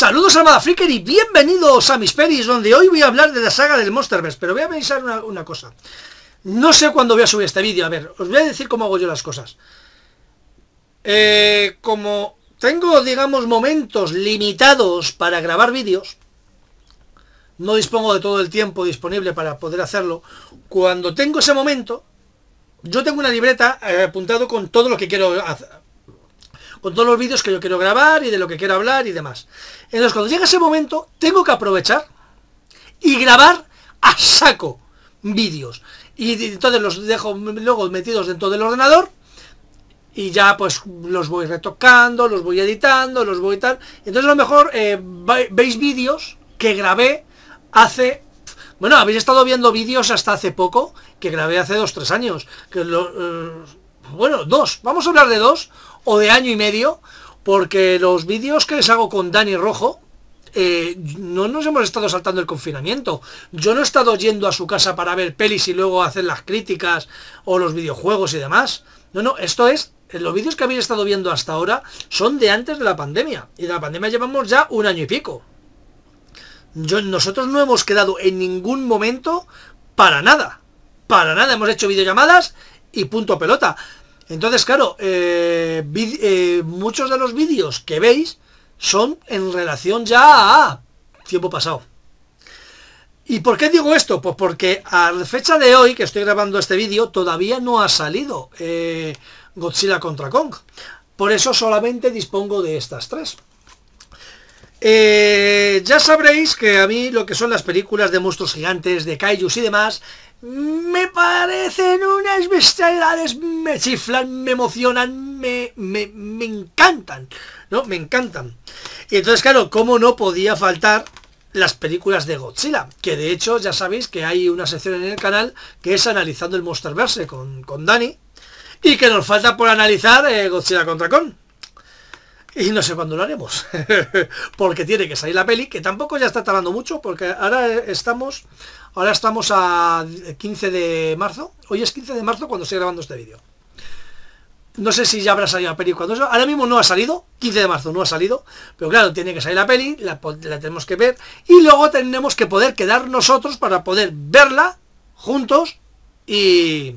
Saludos la Flicker y bienvenidos a mis Peris. donde hoy voy a hablar de la saga del Monsterverse, pero voy a pensar una, cosa. No sé cuándo voy a subir este vídeo, a ver, os voy a decir cómo hago yo las cosas. Eh, como tengo, digamos, momentos limitados para grabar vídeos, no dispongo de todo el tiempo disponible para poder hacerlo, cuando tengo ese momento, yo tengo una libreta eh, apuntado con todo lo que quiero hacer con todos los vídeos que yo quiero grabar y de lo que quiero hablar y demás. Entonces, cuando llega ese momento, tengo que aprovechar y grabar a saco vídeos. Y entonces los dejo luego metidos dentro del ordenador y ya pues los voy retocando, los voy editando, los voy tal. Entonces a lo mejor eh, veis vídeos que grabé hace... Bueno, habéis estado viendo vídeos hasta hace poco que grabé hace dos tres años. Que los... Eh, bueno, dos, vamos a hablar de dos o de año y medio, porque los vídeos que les hago con Dani Rojo, eh, no nos hemos estado saltando el confinamiento. Yo no he estado yendo a su casa para ver pelis y luego hacer las críticas o los videojuegos y demás. No, no, esto es, eh, los vídeos que habéis estado viendo hasta ahora son de antes de la pandemia. Y de la pandemia llevamos ya un año y pico. Yo, nosotros no hemos quedado en ningún momento para nada. Para nada, hemos hecho videollamadas y punto pelota. Entonces, claro, eh, eh, muchos de los vídeos que veis son en relación ya a tiempo pasado. ¿Y por qué digo esto? Pues porque a la fecha de hoy que estoy grabando este vídeo todavía no ha salido eh, Godzilla contra Kong. Por eso solamente dispongo de estas tres. Eh, ya sabréis que a mí lo que son las películas de monstruos gigantes, de kaijus y demás, me parecen unas bestialidades, me chiflan, me emocionan, me, me, me encantan, ¿no? Me encantan. Y entonces, claro, como no podía faltar las películas de Godzilla, que de hecho ya sabéis que hay una sección en el canal que es analizando el Monsterverse con, con Dani, y que nos falta por analizar eh, Godzilla contra Kong y no sé cuándo lo haremos porque tiene que salir la peli que tampoco ya está tardando mucho porque ahora estamos ahora estamos a 15 de marzo hoy es 15 de marzo cuando estoy grabando este vídeo no sé si ya habrá salido la peli cuando ahora mismo no ha salido 15 de marzo no ha salido pero claro tiene que salir la peli la, tenemos que ver y luego tenemos que poder quedar nosotros para poder verla juntos y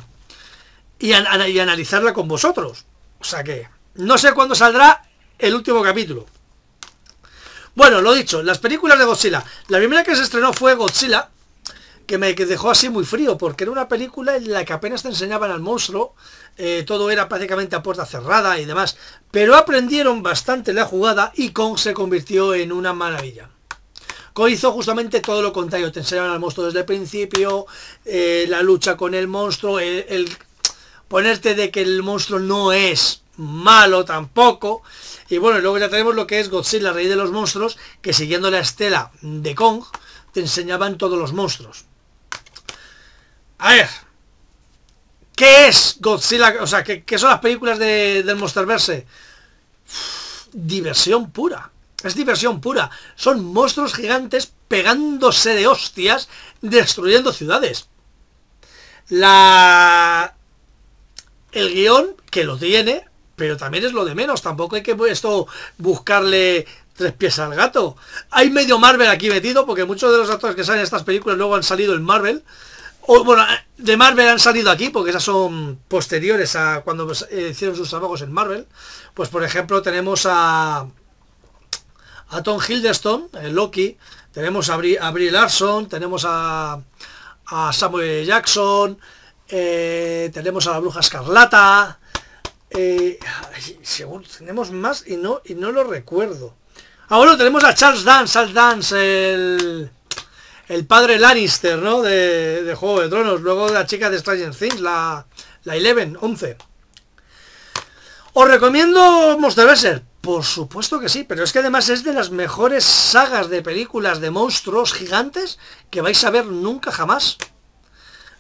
y analizarla con vosotros o sea que no sé cuándo saldrá el último capítulo. Bueno, lo dicho, las películas de Godzilla. La primera que se estrenó fue Godzilla, que me dejó así muy frío, porque era una película en la que apenas te enseñaban al monstruo, eh, todo era prácticamente a puerta cerrada y demás, pero aprendieron bastante la jugada y Kong se convirtió en una maravilla. Kong hizo justamente todo lo contrario, te enseñaban al monstruo desde el principio, eh, la lucha con el monstruo, el ponerte de que el monstruo no es malo tampoco. Y bueno, luego ya tenemos lo que es Godzilla, la Rey de los Monstruos, que siguiendo la estela de Kong, te enseñaban todos los monstruos. A ver, ¿qué es Godzilla? O sea, ¿qué, son las películas de, del Monsterverse? diversión pura. Es diversión pura. Son monstruos gigantes pegándose de hostias, destruyendo ciudades. La... El guión, que lo tiene, pero también es lo de menos. Tampoco hay que pues, buscarle tres pies al gato. Hay medio Marvel aquí metido, porque muchos de los actores que salen en estas películas luego han salido en Marvel. O, bueno, de Marvel han salido aquí, porque esas son posteriores a cuando pues, eh, hicieron sus trabajos en Marvel. Pues por ejemplo tenemos a, a Tom Hiddleston, el eh, Loki, tenemos a Brie, Larson, tenemos a, a Samuel Jackson, eh, tenemos a la Bruja Escarlata, eh, tenemos más y no, y no lo recuerdo. Ahora tenemos a Charles Dance, Charles Dance, el, el padre Lannister, ¿no? De, Juego de Tronos. Luego la chica de Stranger Things, la, la 11, 11. ¿Os recomiendo Monster Por supuesto que sí, pero es que además es de las mejores sagas de películas de monstruos gigantes que vais a ver nunca jamás.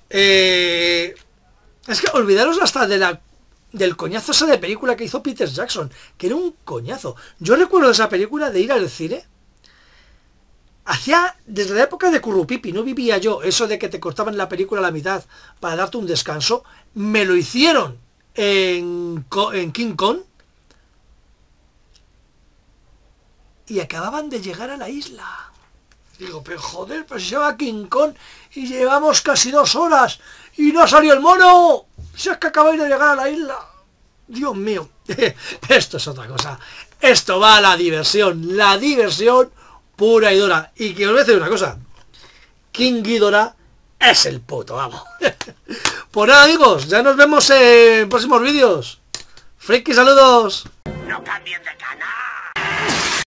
Eh, es que olvidaros hasta de la del coñazo ese de película que hizo Peter Jackson, que era un coñazo. Yo recuerdo esa película de ir al cine. Hacía desde la época de Currupipi, no vivía yo, eso de que te cortaban la película a la mitad para darte un descanso, me lo hicieron en, King Kong y acababan de llegar a la isla. Digo, pero joder, pues lleva King Kong y llevamos casi dos horas y no salió el mono. Si es que acabáis de llegar a la isla. Dios mío. Esto es otra cosa. Esto va a la diversión. La diversión pura y dora. Y que os voy a decir una cosa. King Ghidorah es el puto vamos pues nada amigos, ya nos vemos en próximos vídeos. Freaky saludos. No cambien de canal.